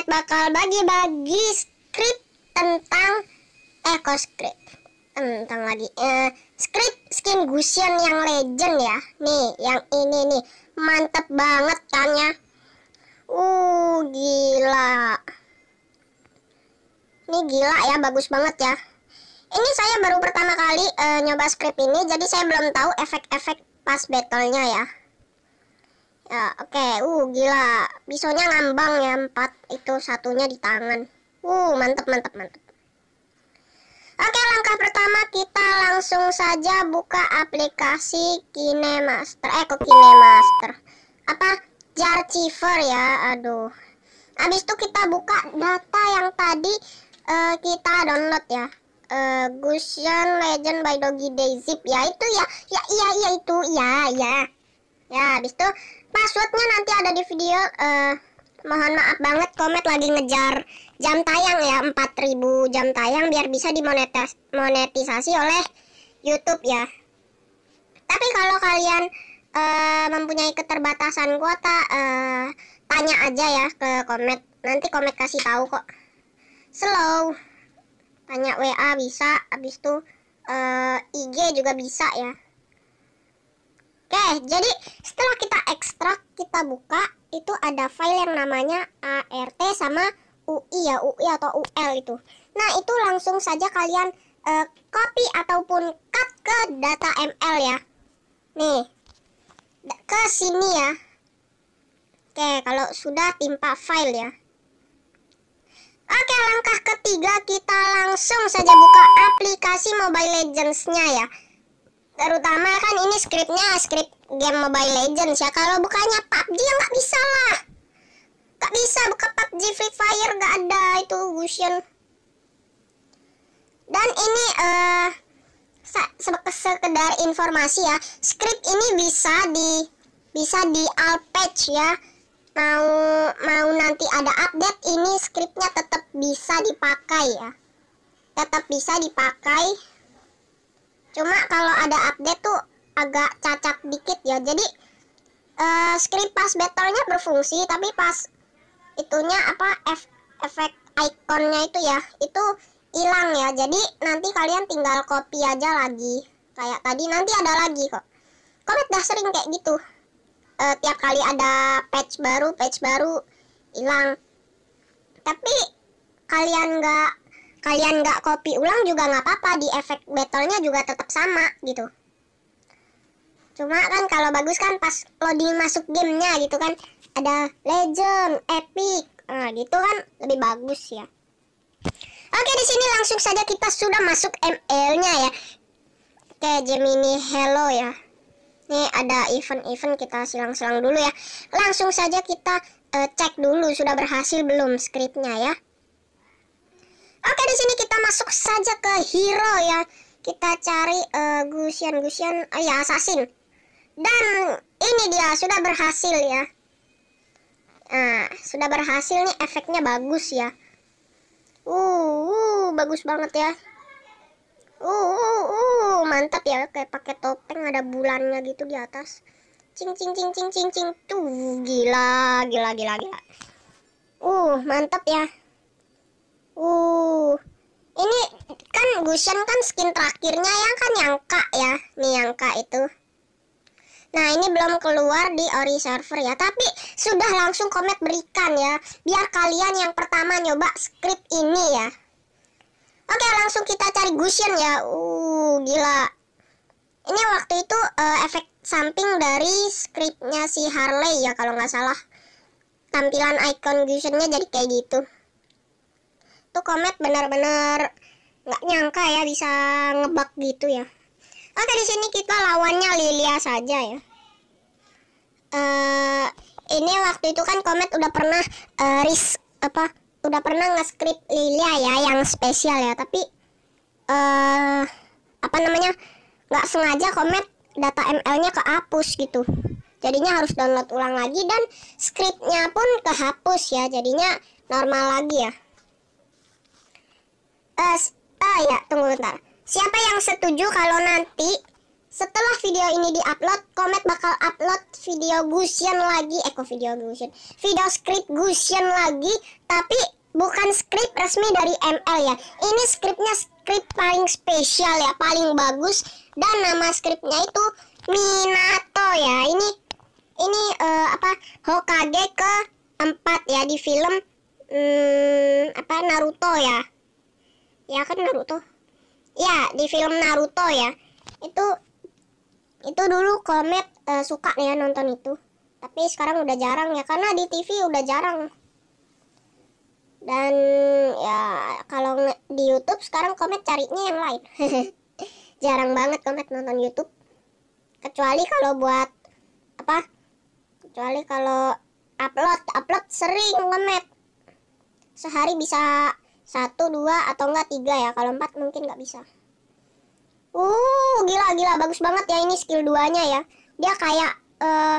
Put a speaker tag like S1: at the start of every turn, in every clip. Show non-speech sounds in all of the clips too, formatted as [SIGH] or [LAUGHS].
S1: Butet bakal bagi-bagi skrip tentang eh kok skrip tentang lagi eh, skrip skin Gusion yang legend ya nih yang ini nih mantep banget kan ya uh gila ini gila ya bagus banget ya ini saya baru pertama kali uh, nyoba skrip ini jadi saya belum tahu efek-efek pas battlenya ya Ya, oke. Okay. Uh, gila. Pisaunya ngambang ya, empat. Itu satunya di tangan. Uh, mantep, mantep, mantep. Oke, okay, langkah pertama kita langsung saja buka aplikasi KineMaster. Eh, kok KineMaster? Apa? Jarchiver ya, aduh. Abis itu kita buka data yang tadi uh, kita download ya. Uh, eh, Gusion Legend by Doggy Day Zip ya itu ya. Ya iya iya itu ya ya ya habis itu passwordnya nanti ada di video uh, mohon maaf banget komet lagi ngejar jam tayang ya 4000 jam tayang biar bisa dimonetisasi dimonetis oleh YouTube ya tapi kalau kalian uh, mempunyai keterbatasan kuota uh, tanya aja ya ke komet nanti komet kasih tahu kok slow tanya WA bisa habis itu uh, IG juga bisa ya Oke, jadi setelah kita ekstrak, kita buka, itu ada file yang namanya ART sama UI ya, UI atau UL itu. Nah, itu langsung saja kalian uh, copy ataupun cut ke data ML ya. Nih, ke sini ya. Oke, kalau sudah timpa file ya. Oke, langkah ketiga kita langsung saja buka aplikasi Mobile Legends-nya ya terutama kan ini skripnya skrip game Mobile Legends ya kalau bukannya PUBG ya nggak bisa lah nggak bisa buka PUBG Free Fire nggak ada itu Gusion dan ini uh, sekedar informasi ya skrip ini bisa di bisa di all patch ya mau mau nanti ada update ini skripnya tetap bisa dipakai ya tetap bisa dipakai cuma kalau ada update tuh agak cacat dikit ya jadi uh, script pas battlenya berfungsi tapi pas itunya apa ef efek ikonnya itu ya itu hilang ya jadi nanti kalian tinggal copy aja lagi kayak tadi nanti ada lagi kok Komet dah sering kayak gitu uh, tiap kali ada patch baru patch baru hilang tapi kalian nggak kalian nggak copy ulang juga nggak apa-apa di efek battlenya juga tetap sama gitu cuma kan kalau bagus kan pas loading masuk gamenya gitu kan ada legend epic nah gitu kan lebih bagus ya oke di sini langsung saja kita sudah masuk ml nya ya oke gemini hello ya ini ada event-event kita silang-silang dulu ya langsung saja kita uh, cek dulu sudah berhasil belum scriptnya ya Oke di sini kita masuk saja ke hero ya. Kita cari uh, eh, Gusian Gusian oh eh, ya assassin. Dan ini dia sudah berhasil ya. Nah, sudah berhasil nih efeknya bagus ya. Uh, uh bagus banget ya. Uh, uh, uh mantap ya kayak pakai topeng ada bulannya gitu di atas. Cing cing cing cing cing cing tuh gila gila gila gila. Uh, mantap ya. Uh, ini kan Gusion kan skin terakhirnya yang kan yang K ya, nih yang K itu. Nah ini belum keluar di ori server ya Tapi sudah langsung komet berikan ya Biar kalian yang pertama nyoba script ini ya Oke langsung kita cari Gusion ya Uh gila Ini waktu itu uh, efek samping dari scriptnya si Harley ya Kalau nggak salah Tampilan icon Gusionnya jadi kayak gitu tuh Komet benar-benar nggak nyangka ya bisa ngebak gitu ya. Oke oh, di sini kita lawannya Lilia saja ya. Uh, ini waktu itu kan Komet udah pernah uh, eh, risk apa? Udah pernah nge-script Lilia ya yang spesial ya, tapi uh, apa namanya? nggak sengaja Komet data ML-nya kehapus gitu. Jadinya harus download ulang lagi dan scriptnya pun kehapus ya. Jadinya normal lagi ya uh, uh, ya tunggu bentar siapa yang setuju kalau nanti setelah video ini diupload komet bakal upload video gusion lagi eh video gusion video script gusion lagi tapi bukan skrip resmi dari ML ya ini skripnya skrip paling spesial ya paling bagus dan nama skripnya itu Minato ya ini ini uh, apa Hokage ke 4 ya di film hmm, apa Naruto ya ya kan Naruto ya di film Naruto ya itu itu dulu komet uh, suka ya nonton itu tapi sekarang udah jarang ya karena di TV udah jarang dan ya kalau di YouTube sekarang komet carinya yang lain [LAUGHS] jarang banget komet nonton YouTube kecuali kalau buat apa kecuali kalau upload upload sering komet sehari bisa satu dua atau enggak tiga ya kalau empat mungkin nggak bisa uh gila gila bagus banget ya ini skill duanya ya dia kayak uh,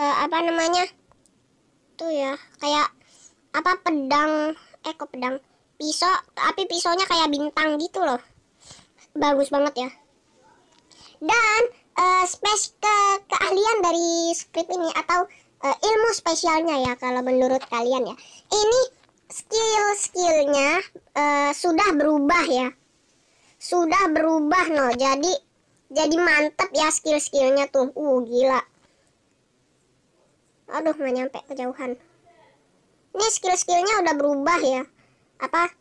S1: uh, apa namanya tuh ya kayak apa pedang eh kok pedang pisau tapi pisaunya kayak bintang gitu loh bagus banget ya dan uh, spes ke keahlian dari script ini atau uh, ilmu spesialnya ya kalau menurut kalian ya ini skill-skillnya uh, eh, sudah berubah ya sudah berubah no jadi jadi mantep ya skill-skillnya tuh uh gila aduh nggak nyampe kejauhan ini skill-skillnya udah berubah ya apa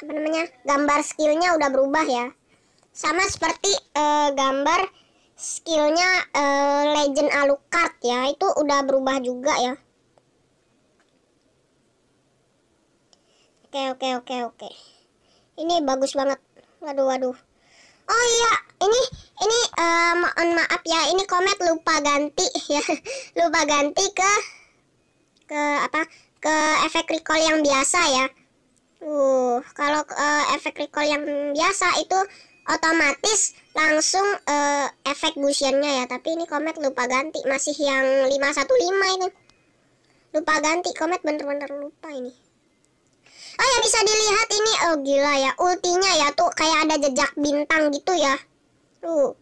S1: apa namanya gambar skillnya udah berubah ya sama seperti uh, gambar skillnya uh, legend Alucard ya itu udah berubah juga ya oke oke oke oke ini bagus banget waduh waduh oh iya ini ini uh, eh, mohon eh, maaf ya ini komet lupa ganti [LAUGHS] ya lupa ganti ke ke apa ke efek recall yang biasa ya uh kalau uh, efek recall yang biasa itu otomatis langsung uh, efek gusiannya ya tapi ini komet lupa ganti masih yang 515 ini lupa ganti komet bener-bener lupa ini Oh ya bisa dilihat ini oh gila ya ultinya ya tuh kayak ada jejak bintang gitu ya. Tuh.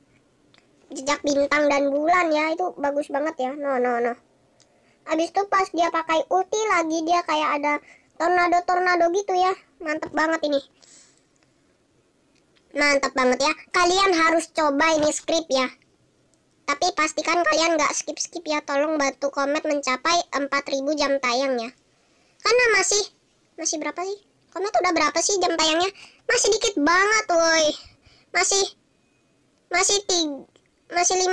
S1: Jejak bintang dan bulan ya itu bagus banget ya. No no no. Abis itu pas dia pakai ulti lagi dia kayak ada tornado-tornado gitu ya. Mantep banget ini. Mantep banget ya. Kalian harus coba ini script ya. Tapi pastikan kalian gak skip-skip ya. Tolong bantu komet mencapai 4000 jam tayang ya. Karena masih masih berapa sih komet udah berapa sih jam tayangnya masih dikit banget woi masih masih tig masih 15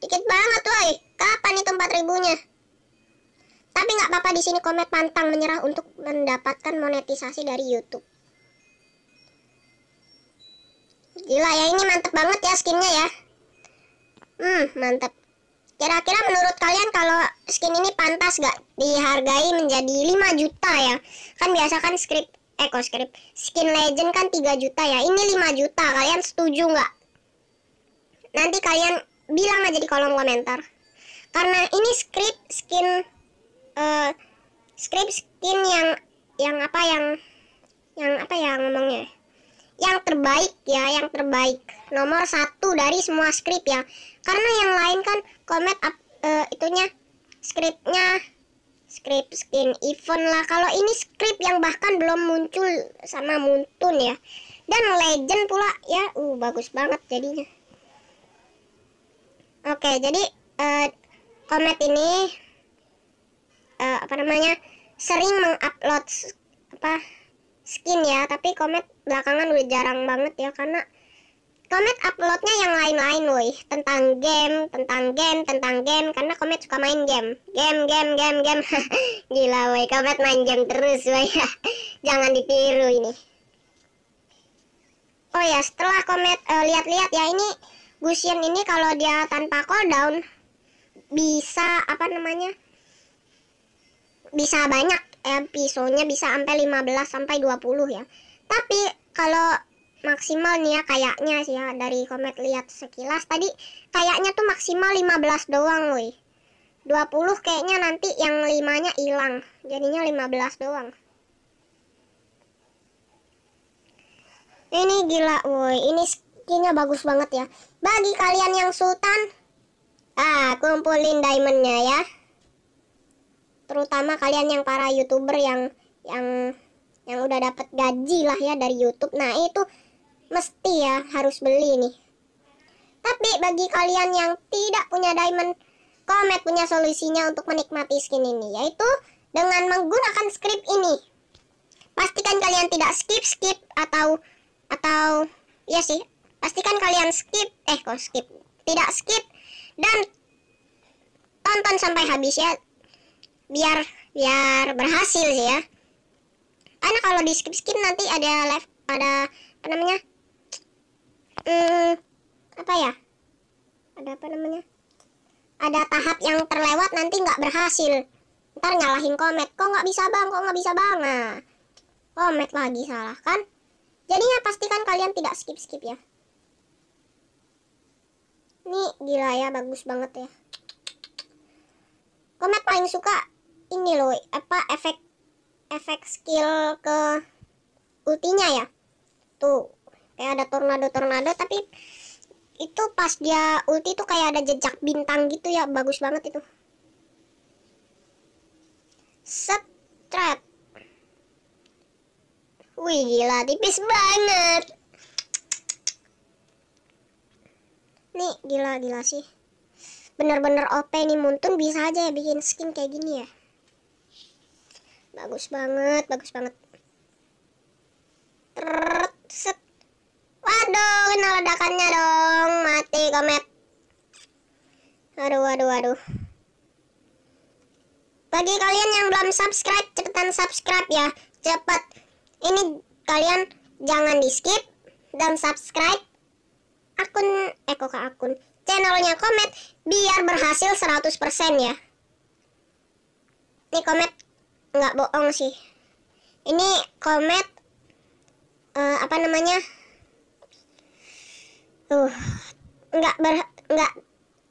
S1: dikit banget woi kapan itu 4000 nya tapi nggak apa-apa di sini komet pantang menyerah untuk mendapatkan monetisasi dari YouTube gila ya ini mantep banget ya skinnya ya hmm mantep Kira-kira menurut kalian kalau skin ini pantas gak dihargai menjadi 5 juta ya? Kan biasa kan script, eh script, skin legend kan 3 juta ya. Ini 5 juta, kalian setuju gak? Nanti kalian bilang aja di kolom komentar. Karena ini script skin, uh, script skin yang, yang apa yang, yang apa yang ngomongnya? yang terbaik ya, yang terbaik. Nomor satu dari semua skrip ya. Karena yang lain kan komet up, uh, itunya skripnya skrip skin event lah. Kalau ini skrip yang bahkan belum muncul sama Muntun ya. Dan legend pula ya. Uh bagus banget jadinya. Oke, jadi uh, eh, komet ini uh, apa namanya? sering mengupload apa skin ya tapi komet belakangan udah jarang banget ya karena komet uploadnya yang lain-lain woi tentang game tentang game tentang game karena komet suka main game game game game game [LAUGHS] gila woi komet main game terus woi [LAUGHS] jangan ditiru ini oh ya setelah komet uh, eh, lihat-lihat ya ini Gusian ini kalau dia tanpa cooldown bisa apa namanya bisa banyak episodenya bisa sampai 15 sampai 20 ya. Tapi kalau maksimal nih ya kayaknya sih ya dari komet lihat sekilas tadi kayaknya tuh maksimal 15 doang woi. 20 kayaknya nanti yang limanya hilang. Jadinya 15 doang. Ini gila woi, ini skinnya bagus banget ya. Bagi kalian yang sultan, ah kumpulin diamondnya ya terutama kalian yang para youtuber yang yang yang udah dapat gaji lah ya dari YouTube. Nah, itu mesti ya harus beli nih. Tapi bagi kalian yang tidak punya diamond, Komet punya solusinya untuk menikmati skin ini yaitu dengan menggunakan script ini. Pastikan kalian tidak skip-skip atau atau ya sih, pastikan kalian skip eh kok skip, tidak skip dan tonton sampai habis ya biar biar berhasil sih ya karena kalau di skip skip nanti ada live ada apa namanya hmm, apa ya ada apa namanya ada tahap yang terlewat nanti nggak berhasil ntar nyalahin komet kok nggak bisa bang kok nggak bisa bang nah komet lagi salah kan jadinya pastikan kalian tidak skip skip ya ini gila ya bagus banget ya komet paling suka ini loh apa efek efek skill ke ultinya ya tuh kayak ada tornado tornado tapi itu pas dia ulti tuh kayak ada jejak bintang gitu ya bagus banget itu set trap wih gila tipis banget nih gila gila sih bener-bener OP nih Muntun bisa aja ya bikin skin kayak gini ya bagus banget bagus banget Trrrt, set waduh kena ledakannya dong mati komet aduh aduh aduh bagi kalian yang belum subscribe cepetan subscribe ya cepet ini kalian jangan di skip dan subscribe akun Eko eh, kok akun channelnya Komet biar berhasil 100% ya. ini Komet nggak bohong sih ini komet uh, apa namanya uh nggak ber nggak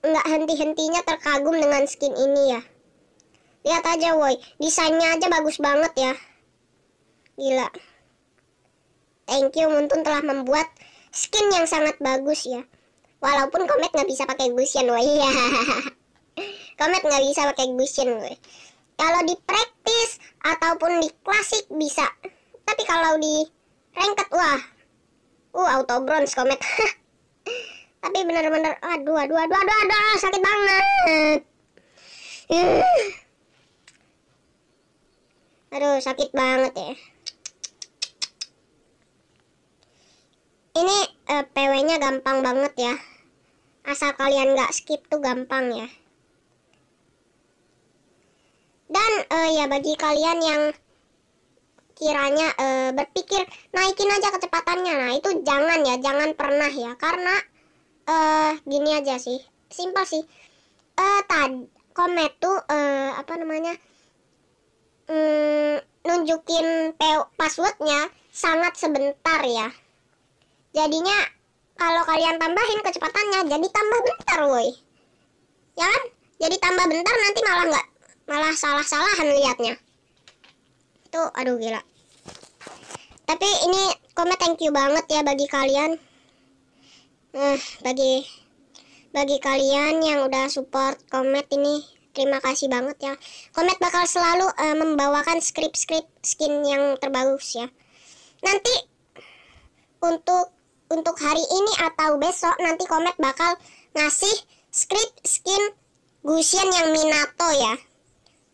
S1: nggak henti hentinya terkagum dengan skin ini ya lihat aja woi desainnya aja bagus banget ya gila thank you Muntun telah membuat skin yang sangat bagus ya walaupun komet nggak bisa pakai gusian woi ya [LAUGHS] komet nggak bisa pakai gusian woi kalau di praktis ataupun di klasik bisa. Tapi kalau di ranked wah. Uh auto bronze komet. [LAUGHS] Tapi bener-bener aduh aduh aduh aduh aduh sakit banget. [SIGHS] aduh sakit banget ya. Ini uh, eh, PW-nya gampang banget ya. Asal kalian gak skip tuh gampang ya dan uh, ya bagi kalian yang kiranya uh, berpikir naikin aja kecepatannya nah itu jangan ya jangan pernah ya karena uh, gini aja sih simpel sih uh, tad komet tuh uh, apa namanya um, nunjukin passwordnya sangat sebentar ya jadinya kalau kalian tambahin kecepatannya jadi tambah bentar woi ya kan jadi tambah bentar nanti malah nggak malah salah-salahan liatnya tuh aduh gila tapi ini komet thank you banget ya bagi kalian eh, bagi bagi kalian yang udah support komet ini terima kasih banget ya komet bakal selalu uh, membawakan script script skin yang terbagus ya nanti untuk untuk hari ini atau besok nanti komet bakal ngasih script skin Gusian yang Minato ya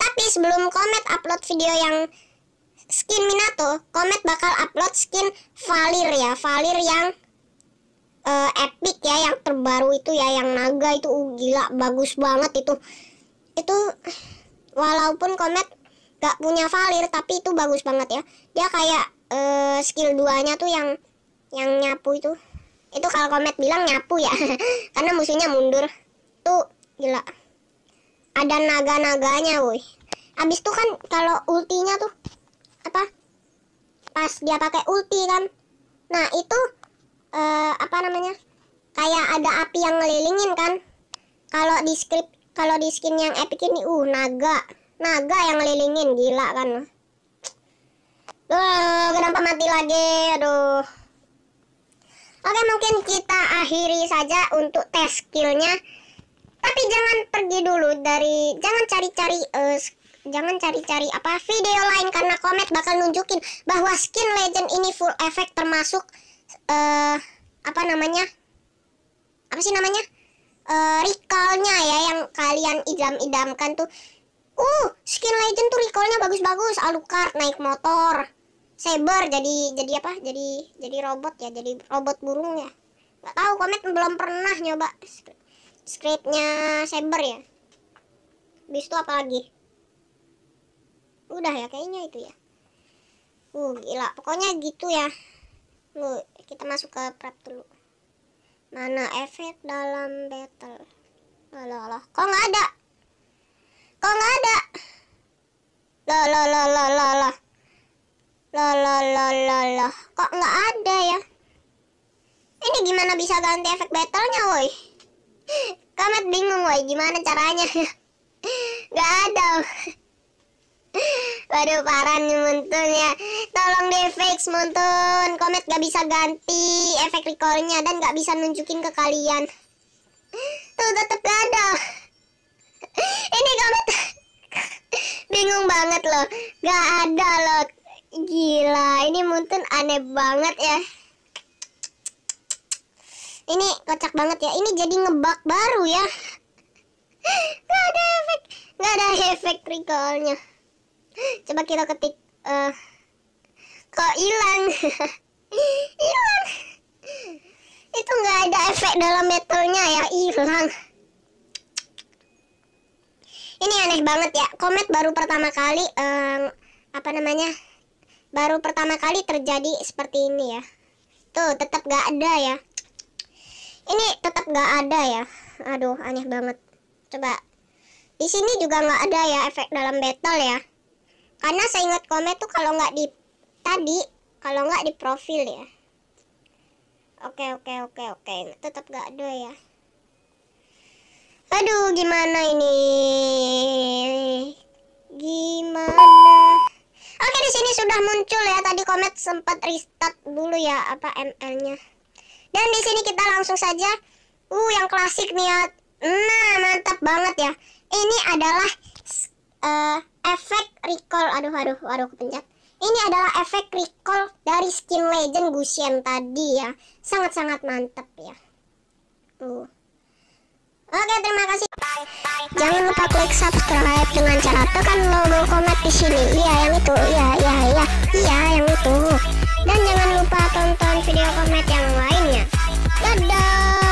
S1: tapi sebelum Komet upload video yang skin Minato, Komet bakal upload skin Valir ya, Valir yang uh, epic ya, yang terbaru itu ya, yang naga itu uh, gila bagus banget itu. Itu walaupun Komet gak punya Valir tapi itu bagus banget ya. Dia kayak uh, skill duanya tuh yang yang nyapu itu. Itu kalau Komet bilang nyapu ya, [LAUGHS] karena musuhnya mundur. Tuh gila. Ada naga-naganya, woi abis tuh kan kalau ultinya tuh apa pas dia pakai ulti kan nah itu uh, apa namanya kayak ada api yang ngelilingin kan kalau di script kalau di skin yang epic ini uh naga naga yang ngelilingin gila kan Duh, kenapa mati lagi aduh oke mungkin kita akhiri saja untuk tes skillnya tapi jangan pergi dulu dari jangan cari-cari uh, Jangan cari-cari apa video lain karena Komet bakal nunjukin bahwa skin legend ini full efek termasuk uh, apa namanya? Apa sih namanya? Uh, recallnya ya yang kalian idam-idamkan tuh. Uh, skin legend tuh recallnya bagus-bagus. Alucard naik motor, Saber jadi jadi apa? Jadi jadi robot ya, jadi robot burung ya. nggak tahu Komet belum pernah nyoba scriptnya Saber ya. Bis itu apa lagi? udah ya kayaknya itu ya uh gila pokoknya gitu ya lu kita masuk ke prep dulu mana efek dalam battle lo lo kok nggak ada kok nggak ada lo lo lo lo lo lo lo lo lo lo lo kok nggak ada ya ini gimana bisa ganti efek battlenya woi [LAUGHS] kamet bingung woi gimana caranya [LAUGHS] nggak ada woy. Waduh parah nih Muntun ya Tolong deh fix Muntun Komet gak bisa ganti efek recallnya Dan gak bisa nunjukin ke kalian Tuh tetep gak ada Ini Komet Bingung banget loh Gak ada loh Gila ini Muntun aneh banget ya Ini kocak banget ya Ini jadi ngebug baru ya Gak ada efek Gak ada efek recallnya coba kita ketik uh, kok hilang [LAUGHS] hilang itu nggak ada efek dalam metalnya ya hilang ini aneh banget ya komet baru pertama kali um, apa namanya baru pertama kali terjadi seperti ini ya tuh tetap nggak ada ya ini tetap nggak ada ya aduh aneh banget coba di sini juga nggak ada ya efek dalam battle ya karena saya ingat komen tuh kalau nggak di tadi kalau nggak di profil ya oke oke oke oke tetap nggak ada ya aduh gimana ini gimana oke di sini sudah muncul ya tadi komet sempat restart dulu ya apa ml nya dan di sini kita langsung saja uh yang klasik nih ya nah mantap banget ya ini adalah uh, efek recall aduh aduh aduh kepencet ini adalah efek recall dari skin legend Gusien tadi ya sangat-sangat mantep ya tuh Oke terima kasih. Jangan lupa klik subscribe dengan cara tekan logo komet di sini. Iya yang itu, iya iya iya, iya yang itu. Dan jangan lupa tonton video komet yang lainnya. Dadah.